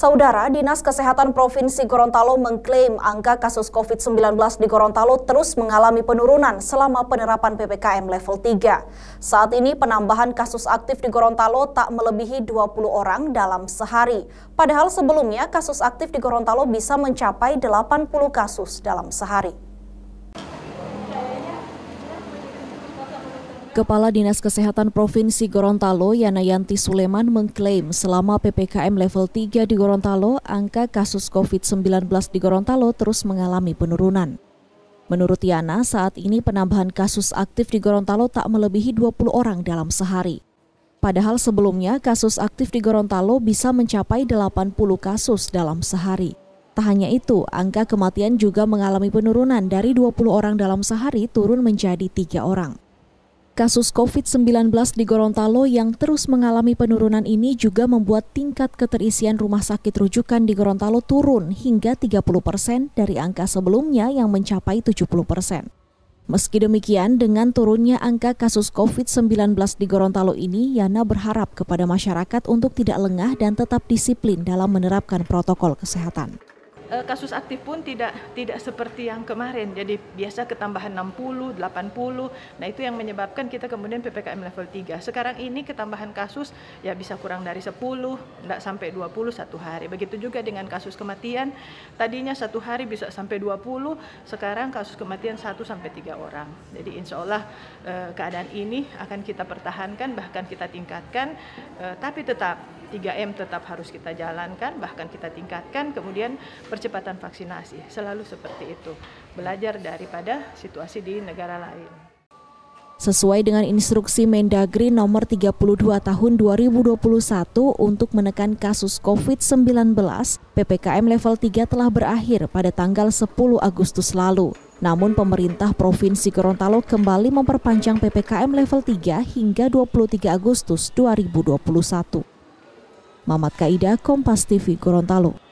Saudara, Dinas Kesehatan Provinsi Gorontalo mengklaim angka kasus COVID-19 di Gorontalo terus mengalami penurunan selama penerapan PPKM level 3. Saat ini penambahan kasus aktif di Gorontalo tak melebihi 20 orang dalam sehari. Padahal sebelumnya kasus aktif di Gorontalo bisa mencapai 80 kasus dalam sehari. Kepala Dinas Kesehatan Provinsi Gorontalo, Yana Yanti Suleman, mengklaim selama PPKM level 3 di Gorontalo, angka kasus COVID-19 di Gorontalo terus mengalami penurunan. Menurut Yana, saat ini penambahan kasus aktif di Gorontalo tak melebihi 20 orang dalam sehari. Padahal sebelumnya kasus aktif di Gorontalo bisa mencapai 80 kasus dalam sehari. Tak hanya itu, angka kematian juga mengalami penurunan dari 20 orang dalam sehari turun menjadi tiga orang. Kasus COVID-19 di Gorontalo yang terus mengalami penurunan ini juga membuat tingkat keterisian rumah sakit rujukan di Gorontalo turun hingga 30 persen dari angka sebelumnya yang mencapai 70 persen. Meski demikian, dengan turunnya angka kasus COVID-19 di Gorontalo ini, Yana berharap kepada masyarakat untuk tidak lengah dan tetap disiplin dalam menerapkan protokol kesehatan. Eh, kasus aktif pun tidak tidak seperti yang kemarin. Jadi biasa ketambahan 60, 80. Nah, itu yang menyebabkan kita kemudian PPKM level 3. Sekarang ini ketambahan kasus ya bisa kurang dari 10, tidak sampai 20 satu hari. Begitu juga dengan kasus kematian. Tadinya satu hari bisa sampai 20, sekarang kasus kematian 1 sampai 3 orang. Jadi insya Allah eh, keadaan ini akan kita pertahankan bahkan kita tingkatkan eh, tapi tetap 3M tetap harus kita jalankan, bahkan kita tingkatkan, kemudian percepatan vaksinasi. Selalu seperti itu, belajar daripada situasi di negara lain. Sesuai dengan instruksi Mendagri nomor 32 tahun 2021 untuk menekan kasus COVID-19, PPKM level 3 telah berakhir pada tanggal 10 Agustus lalu. Namun pemerintah Provinsi Gorontalo kembali memperpanjang PPKM level 3 hingga 23 Agustus 2021. Mamat Kaida, Kompas TV, Gorontalo.